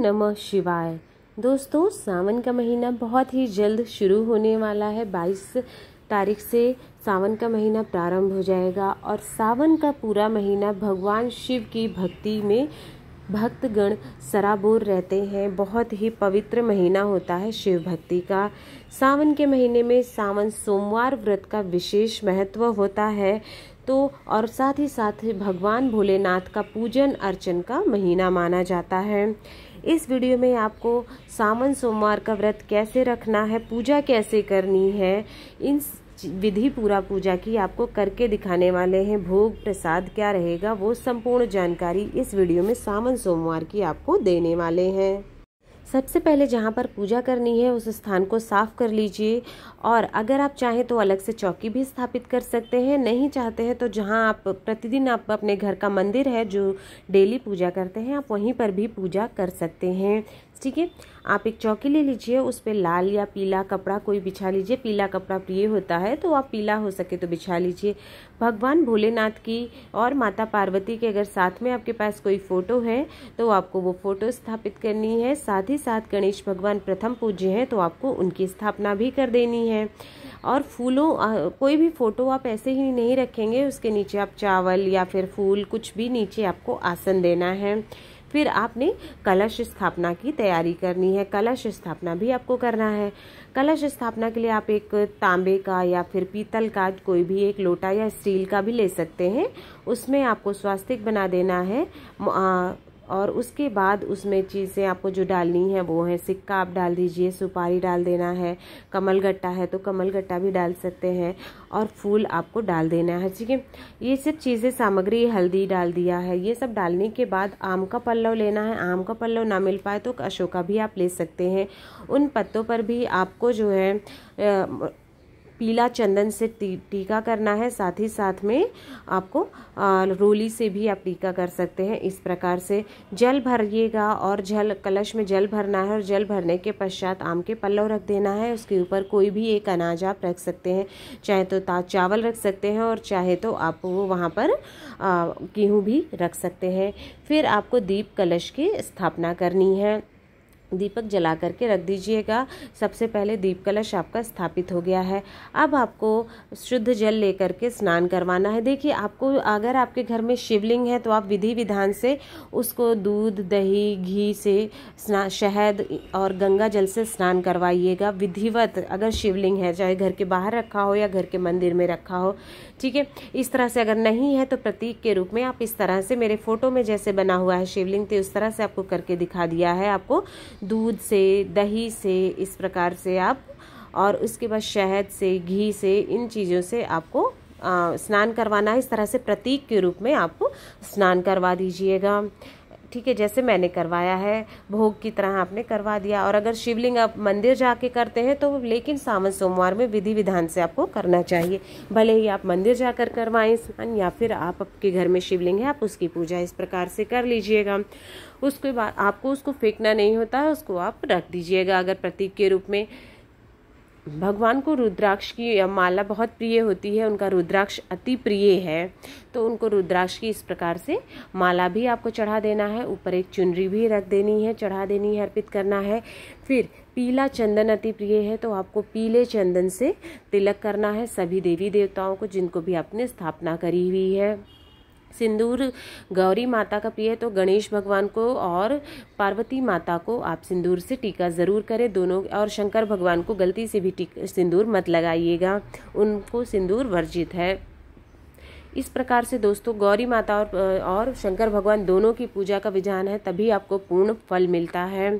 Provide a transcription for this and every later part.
नमः शिवाय दोस्तों सावन का महीना बहुत ही जल्द शुरू होने वाला है 22 तारीख से सावन का महीना प्रारंभ हो जाएगा और सावन का पूरा महीना भगवान शिव की भक्ति में भक्तगण सराबोर रहते हैं बहुत ही पवित्र महीना होता है शिव भक्ति का सावन के महीने में सावन सोमवार व्रत का विशेष महत्व होता है तो और साथ ही साथ भगवान भोलेनाथ का पूजन अर्चन का महीना माना जाता है इस वीडियो में आपको सावन सोमवार का व्रत कैसे रखना है पूजा कैसे करनी है इन विधि पूरा पूजा की आपको करके दिखाने वाले हैं भोग प्रसाद क्या रहेगा वो संपूर्ण जानकारी इस वीडियो में सावन सोमवार की आपको देने वाले हैं सबसे पहले जहाँ पर पूजा करनी है उस स्थान को साफ़ कर लीजिए और अगर आप चाहें तो अलग से चौकी भी स्थापित कर सकते हैं नहीं चाहते हैं तो जहाँ आप प्रतिदिन आप अपने घर का मंदिर है जो डेली पूजा करते हैं आप वहीं पर भी पूजा कर सकते हैं ठीक है आप एक चौकी ले लीजिए उस पर लाल या पीला कपड़ा कोई बिछा लीजिए पीला कपड़ा प्रिय होता है तो आप पीला हो सके तो बिछा लीजिए भगवान भोलेनाथ की और माता पार्वती के अगर साथ में आपके पास कोई फ़ोटो है तो आपको वो फ़ोटो स्थापित करनी है साथ ही साथ गणेश भगवान प्रथम पूज्य हैं तो आपको उनकी स्थापना भी कर देनी है और फूलों कोई भी फ़ोटो आप ऐसे ही नहीं रखेंगे उसके नीचे आप चावल या फिर फूल कुछ भी नीचे आपको आसन देना है फिर आपने कलश स्थापना की तैयारी करनी है कलश स्थापना भी आपको करना है कलश स्थापना के लिए आप एक तांबे का या फिर पीतल का कोई भी एक लोटा या स्टील का भी ले सकते हैं उसमें आपको स्वास्तिक बना देना है और उसके बाद उसमें चीज़ें आपको जो डालनी है वो है सिक्का आप डाल दीजिए सुपारी डाल देना है कमल गट्टा है तो कमल गट्टा भी डाल सकते हैं और फूल आपको डाल देना है ठीक है ये सब चीज़ें सामग्री हल्दी डाल दिया है ये सब डालने के बाद आम का पल्लव लेना है आम का पल्लव ना मिल पाए तो अशोका भी आप ले सकते हैं उन पत्तों पर भी आपको जो है पीला चंदन से टीका करना है साथ ही साथ में आपको रोली से भी आप टीका कर सकते हैं इस प्रकार से जल भरिएगा और जल कलश में जल भरना है और जल भरने के पश्चात आम के पल्लव रख देना है उसके ऊपर कोई भी एक अनाज आप रख सकते हैं चाहे तो ता चावल रख सकते हैं और चाहे तो आप वो वहाँ पर गेहूँ भी रख सकते हैं फिर आपको दीप कलश की स्थापना करनी है दीपक जला करके रख दीजिएगा सबसे पहले दीप कलश आपका स्थापित हो गया है अब आपको शुद्ध जल लेकर के स्नान करवाना है देखिए आपको अगर आपके घर में शिवलिंग है तो आप विधि विधान से उसको दूध दही घी से स्नान शहद और गंगा जल से स्नान करवाइएगा विधिवत अगर शिवलिंग है चाहे घर के बाहर रखा हो या घर के मंदिर में रखा हो ठीक है इस तरह से अगर नहीं है तो प्रतीक के रूप में आप इस तरह से मेरे फोटो में जैसे बना हुआ है शिवलिंग तो उस तरह से आपको करके दिखा दिया है आपको दूध से दही से इस प्रकार से आप और उसके बाद शहद से घी से इन चीज़ों से आपको स्नान करवाना है इस तरह से प्रतीक के रूप में आपको स्नान करवा दीजिएगा ठीक है जैसे मैंने करवाया है भोग की तरह आपने करवा दिया और अगर शिवलिंग आप मंदिर जाके करते हैं तो लेकिन सावन सोमवार में विधि विधान से आपको करना चाहिए भले ही आप मंदिर जाकर करवाएं स्नान या फिर आप आपके घर में शिवलिंग है आप उसकी पूजा इस प्रकार से कर लीजिएगा उसके बाद आपको उसको फेंकना नहीं होता है उसको आप रख दीजिएगा अगर प्रतीक के रूप में भगवान को रुद्राक्ष की माला बहुत प्रिय होती है उनका रुद्राक्ष अति प्रिय है तो उनको रुद्राक्ष की इस प्रकार से माला भी आपको चढ़ा देना है ऊपर एक चुनरी भी रख देनी है चढ़ा देनी है अर्पित करना है फिर पीला चंदन अति प्रिय है तो आपको पीले चंदन से तिलक करना है सभी देवी देवताओं को जिनको भी आपने स्थापना करी हुई है सिंदूर गौरी माता का प्रिय है तो गणेश भगवान को और पार्वती माता को आप सिंदूर से टीका ज़रूर करें दोनों और शंकर भगवान को गलती से भी सिंदूर मत लगाइएगा उनको सिंदूर वर्जित है इस प्रकार से दोस्तों गौरी माता और और शंकर भगवान दोनों की पूजा का विधान है तभी आपको पूर्ण फल मिलता है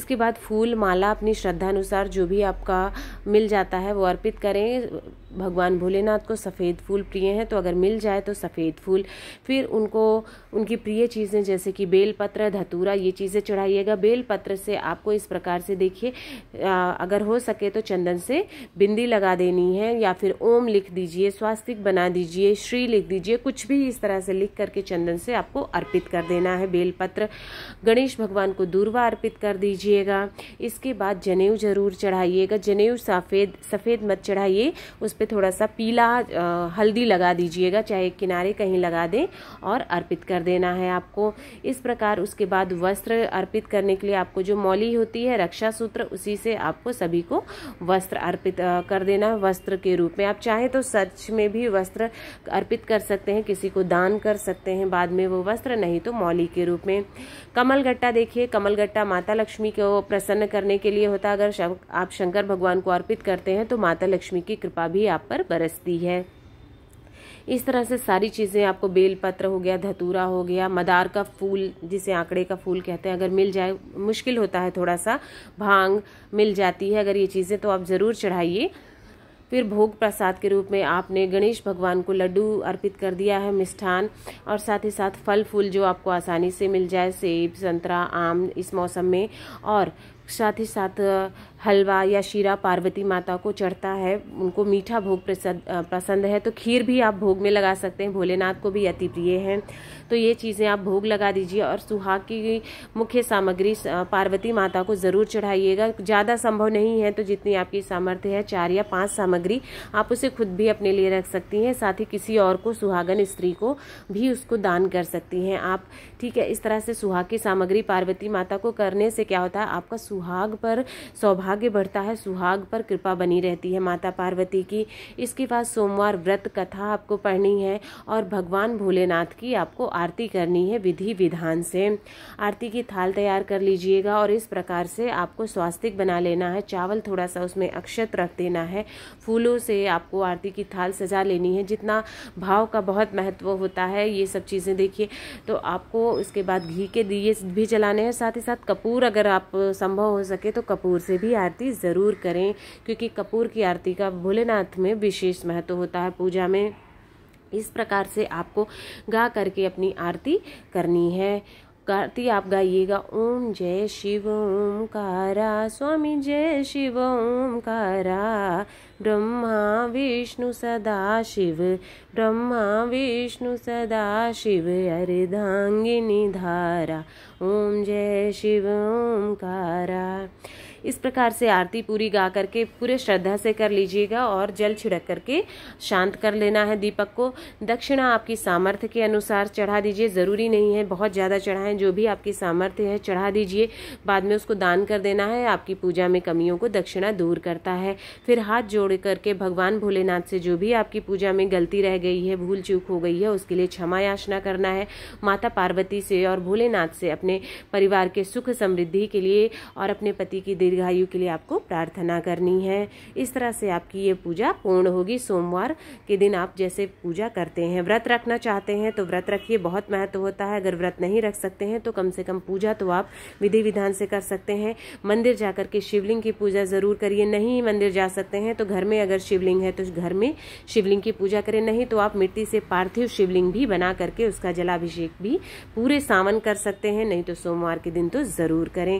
इसके बाद फूल माला अपनी श्रद्धा अनुसार जो भी आपका मिल जाता है वो अर्पित करें भगवान भोलेनाथ को सफ़ेद फूल प्रिय हैं तो अगर मिल जाए तो सफ़ेद फूल फिर उनको उनकी प्रिय चीज़ें जैसे कि बेलपत्र धतूरा ये चीज़ें चढ़ाइएगा बेलपत्र से आपको इस प्रकार से देखिए अगर हो सके तो चंदन से बिंदी लगा देनी है या फिर ओम लिख दीजिए स्वास्तिक बना दीजिए श्री लिख दीजिए कुछ भी इस तरह से लिख करके चंदन से आपको अर्पित कर देना है बेलपत्र गणेश भगवान को दूरवा अर्पित कर दीजिएगा इसके बाद जनेऊ जरूर चढ़ाइएगा जनेऊ सफ़ेद सफ़ेद मत चढ़ाइए उस पर पे थोड़ा सा पीला हल्दी लगा दीजिएगा चाहे किनारे कहीं लगा दें और अर्पित कर देना है आपको इस प्रकार उसके बाद वस्त्र अर्पित करने के लिए आपको जो मौली होती है रक्षा सूत्र उसी से आपको सभी को वस्त्र अर्पित कर देना है वस्त्र के रूप में आप चाहें तो सच में भी वस्त्र अर्पित कर सकते हैं किसी को दान कर सकते हैं बाद में वो वस्त्र नहीं तो मौली के रूप में कमल गट्टा देखिए कमल गट्टा माता लक्ष्मी को प्रसन्न करने के लिए होता अगर आप शंकर भगवान को अर्पित करते हैं तो माता लक्ष्मी की कृपा भी आप पर बरसती है इस तरह से सारी चीज़ें आपको बेलपत्र हो गया धतूरा हो गया मदार का फूल जिसे आंकड़े का फूल कहते हैं अगर मिल जाए मुश्किल होता है थोड़ा सा भांग मिल जाती है अगर ये चीज़ें तो आप ज़रूर चढ़ाइए फिर भोग प्रसाद के रूप में आपने गणेश भगवान को लड्डू अर्पित कर दिया है मिष्ठान और साथ ही साथ फल फूल जो आपको आसानी से मिल जाए सेब संतरा आम इस मौसम में और साथ ही साथ हलवा या शीरा पार्वती माता को चढ़ता है उनको मीठा भोग पसंद है तो खीर भी आप भोग में लगा सकते हैं भोलेनाथ को भी अति प्रिय हैं तो ये चीज़ें आप भोग लगा दीजिए और सुहाग की मुख्य सामग्री पार्वती माता को ज़रूर चढ़ाइएगा ज़्यादा संभव नहीं है तो जितनी आपकी सामर्थ्य है चार या पाँच सामग्री आप उसे खुद भी अपने लिए रख सकती हैं साथ ही किसी और को सुहागन स्त्री को भी उसको दान कर सकती हैं आप ठीक है इस तरह से सुहाग की सामग्री पार्वती माता को करने से क्या होता है आपका सुहाग सुहाग पर सौभाग्य बढ़ता है सुहाग पर कृपा बनी रहती है माता पार्वती की इसके बाद सोमवार व्रत कथा आपको पढ़नी है और भगवान भोलेनाथ की आपको आरती करनी है विधि विधान से आरती की थाल तैयार कर लीजिएगा और इस प्रकार से आपको स्वास्तिक बना लेना है चावल थोड़ा सा उसमें अक्षत रख देना है फूलों से आपको आरती की थाल सजा लेनी है जितना भाव का बहुत महत्व होता है ये सब चीज़ें देखिए तो आपको उसके बाद घी के दिए भी जलाने हैं साथ ही साथ कपूर अगर आप संभव संभव हो सके तो कपूर से भी आरती ज़रूर करें क्योंकि कपूर की आरती का भोलेनाथ में विशेष महत्व होता है पूजा में इस प्रकार से आपको गा करके अपनी आरती करनी है गाती आप गाइएगा ओम जय शिव कारा स्वामी जय शिव कारा ब्रह्मा विष्णु सदा शिव ब्रह्मा विष्णु सदा शिव अर्धांगिनी धारा ओम जय शिव कारा इस प्रकार से आरती पूरी गा करके पूरे श्रद्धा से कर लीजिएगा और जल छिड़क करके शांत कर लेना है दीपक को दक्षिणा आपकी सामर्थ्य के अनुसार चढ़ा दीजिए ज़रूरी नहीं है बहुत ज़्यादा चढ़ाएं जो भी आपकी सामर्थ्य है चढ़ा दीजिए बाद में उसको दान कर देना है आपकी पूजा में कमियों को दक्षिणा दूर करता है फिर हाथ जोड़ करके भगवान भोलेनाथ से जो भी आपकी पूजा में गलती रह गई है भूल चूक हो गई है उसके लिए क्षमा याचना करना है माता पार्वती से और भोलेनाथ से अपने परिवार के सुख समृद्धि के लिए और अपने पति की दीर्घायु के लिए आपको प्रार्थना करनी है इस तरह से आपकी ये पूजा पूर्ण होगी सोमवार के दिन आप जैसे पूजा करते हैं व्रत रखना चाहते हैं तो व्रत रखिए बहुत महत्व होता है अगर व्रत नहीं रख सकते हैं तो कम से कम पूजा तो आप विधि विधान से कर सकते हैं मंदिर जाकर के शिवलिंग की पूजा ज़रूर करिए नहीं मंदिर जा सकते हैं तो घर में अगर शिवलिंग है तो घर में शिवलिंग की पूजा करें नहीं तो आप मिट्टी से पार्थिव शिवलिंग भी बना करके उसका जलाभिषेक भी पूरे सावन कर सकते हैं नहीं तो सोमवार के दिन तो ज़रूर करें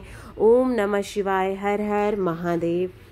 ओम नमः शिवाय हर हर महादेव